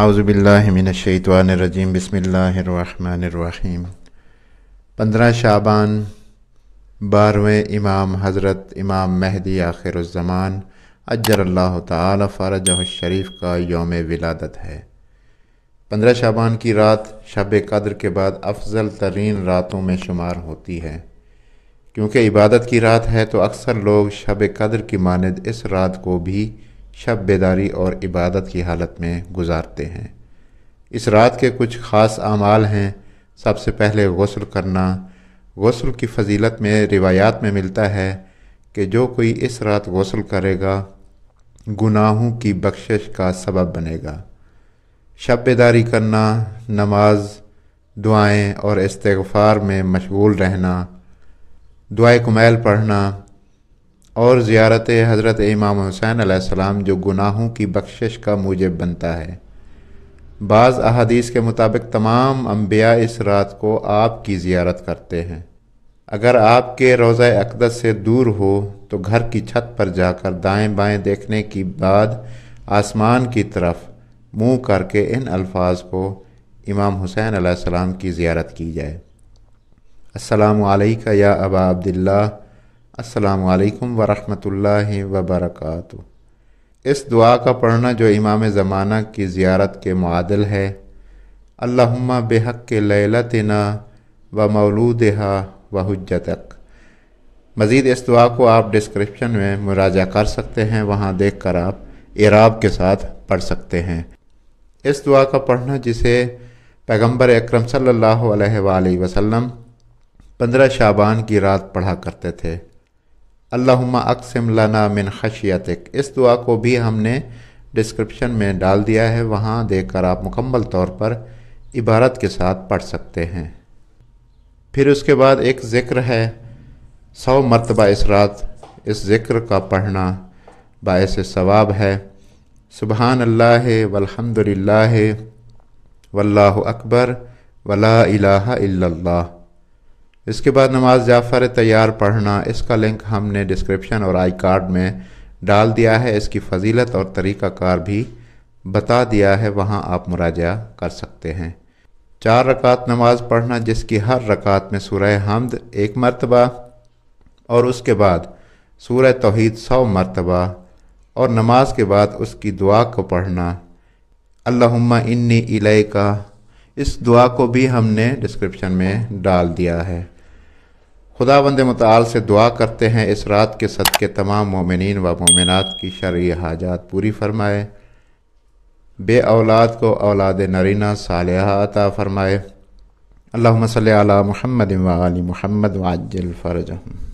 आउज़बिल्लिमिनशैतवानरजीम बसमीम पंद्रह शाबान बारहवें इमाम हज़रत इमाम महदी आखिरज़मान अल्लाह तारज शरीफ का योम विलादत है पंद्रह शाबान की रात शब कदर के बाद अफजल तरीन रातों में शुमार होती है क्योंकि इबादत की रात है तो अक्सर लोग शब कदर की मानद इस रात को भी शब बेदारी और इबादत की हालत में गुजारते हैं इस रात के कुछ ख़ास अमाल हैं सबसे पहले गसल करना गसल की फजीलत में रिवायात में मिलता है कि जो कोई इस रात गसल करेगा गुनाहों की बख्शिश का सबब बनेगा शब बेदारी करना नमाज दुआएं और इस्तफ़ार में मशगूल रहना दुआ कुमैल पढ़ना और ज़्यारत हज़रत इमाम हुसैन आसमाम जो गुनाहों की बख्शिश का मूजब बनता है बाज़ अहादीस के मुताबिक तमाम अम्बिया इस रात को आपकी ज़्यारत करते हैं अगर आपके रोज़ अकदस से दूर हो तो घर की छत पर जाकर दाएं बाएं देखने की बाद आसमान की तरफ मुंह करके इन अल्फाज को इमाम हुसैन सलाम की ज़्यारत की जाए अस्सलाम वालेकुम या अबा अब्दुल्ला अस्सलाम वरहमतुल्लाहि वबरकatuh इस दुआ का पढ़ना जो इमाम ज़माना की ज़ियारत के मादिल है अल्लाहुम्मा बेहक के ललतना व मौलूदहा व हजतक मज़ीद इस दुआ को आप डिस्क्रिप्शन में मुराजा कर सकते हैं वहाँ देख कर आप इराब के साथ पढ़ सकते हैं इस दुआ का पढ़ना जिसे पैगम्बर अक्रम सल्ला वसम पंद्रह शाबान की रात पढ़ा करते थे अल्लाहुम्मा अक्सम लना मिन खशियतिक इस दुआ को भी हमने डिस्क्रिप्शन में डाल दिया है वहाँ देखकर आप मुकम्मल तौर पर इबारत के साथ पढ़ सकते हैं फिर उसके बाद एक ज़िक्र है सौ मरतबा इस रात इस ज़िक्र का पढ़ना बायस सवाब है सुबहान अल्लाह वलहमदिल्ला वल्लाह अकबर वला इलाहा इल्लल्लाह इसके बाद नमाज जाफ़र तैयार पढ़ना इसका लिंक हमने डिस्क्रिप्शन और आई कार्ड में डाल दिया है इसकी फजीलत और तरीक़ाकार भी बता दिया है वहाँ आप मुराजा कर सकते हैं चार रकात नमाज पढ़ना जिसकी हर रकात में सूर्य हमद एक मरतबा और उसके बाद सूर्य तोहद सौ मरतबा और नमाज के बाद उसकी दुआ को पढ़ना अल्लाम इन्नी इले का इस दुआ को भी हमने डिस्क्रिप्शन में डाल दिया है खुदा बंद मताल से दुआ करते हैं इस रात के सद के तमाम ममिन व ममिनत की शर्य हाजात पूरी फरमाए बे औलाद को औलाद नरीना साल अता फ़रमाए अल्लाह सल महमद वाली महमद वाजल फ़र्ज